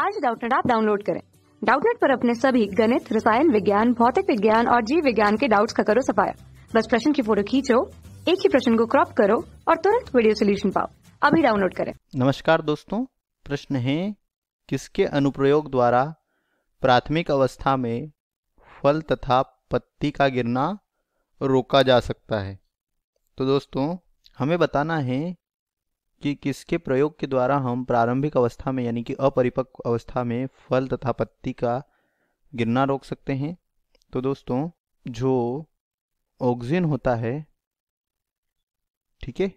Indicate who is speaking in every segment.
Speaker 1: आज डाउटनेट आप डाउनलोड करें डाउटनेट पर अपने सभी गणित रसायन विज्ञान भौतिक विज्ञान और जीव विज्ञान के डाउट्स का करो सफाया बस प्रश्न की फोटो खींचो एक ही प्रश्न को क्रॉप करो और तुरंत वीडियो सोल्यूशन पाओ अभी डाउनलोड करें
Speaker 2: नमस्कार दोस्तों प्रश्न है किसके अनुप्रयोग द्वारा प्राथमिक अवस्था में फल तथा पत्ती का गिरना रोका जा सकता है तो दोस्तों हमें बताना है कि किसके प्रयोग के द्वारा हम प्रारंभिक अवस्था में यानी कि अपरिपक्व अवस्था में फल तथा पत्ती का गिरना रोक सकते हैं तो दोस्तों जो ऑक्सीजन होता है ठीक है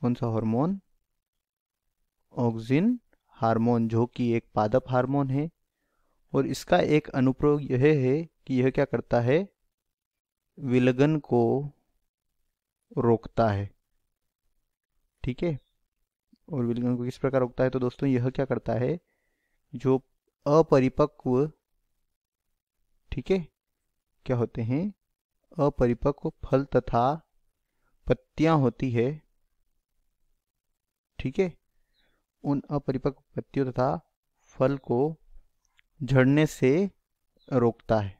Speaker 2: कौन सा हार्मोन ऑक्सीजन हार्मोन जो कि एक पादप हार्मोन है और इसका एक अनुप्रयोग यह है कि यह क्या करता है विलगन को रोकता है ठीक है और विलिंगन को किस प्रकार रोकता है तो दोस्तों यह क्या करता है जो अपरिपक्व ठीक है क्या होते हैं अपरिपक्व फल तथा पत्तियां होती है ठीक है उन अपरिपक्व पत्तियों तथा फल को झड़ने से रोकता है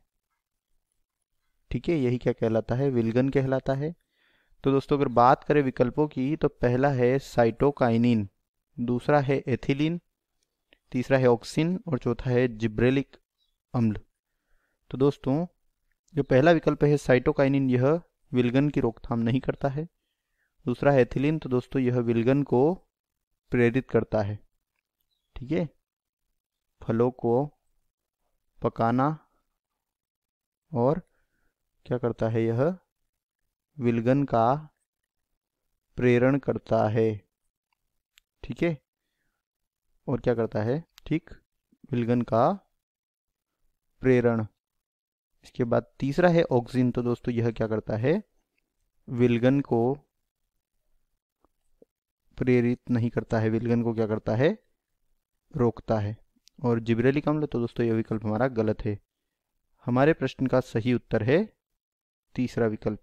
Speaker 2: ठीक है यही क्या कहलाता है विलगन कहलाता है तो दोस्तों अगर बात करें विकल्पों की तो पहला है साइटोकाइनिन दूसरा है एथिलीन तीसरा है ऑक्सिन और चौथा है जिब्रेलिक अम्ल तो दोस्तों जो पहला विकल्प है साइटोकाइनिन यह विलगन की रोकथाम नहीं करता है दूसरा है एथिलीन तो दोस्तों यह विलगन को प्रेरित करता है ठीक है फलों को पकाना और क्या करता है यह विलगन का प्रेरण करता है ठीक है और क्या करता है ठीक विलगन का प्रेरण इसके बाद तीसरा है ऑक्सीजन तो दोस्तों यह क्या करता है विलगन को प्रेरित नहीं करता है विलगन को क्या करता है रोकता है और जिब्रेलिक अम्ल मतलब, तो दोस्तों यह विकल्प हमारा गलत है हमारे प्रश्न का सही उत्तर है तीसरा विकल्प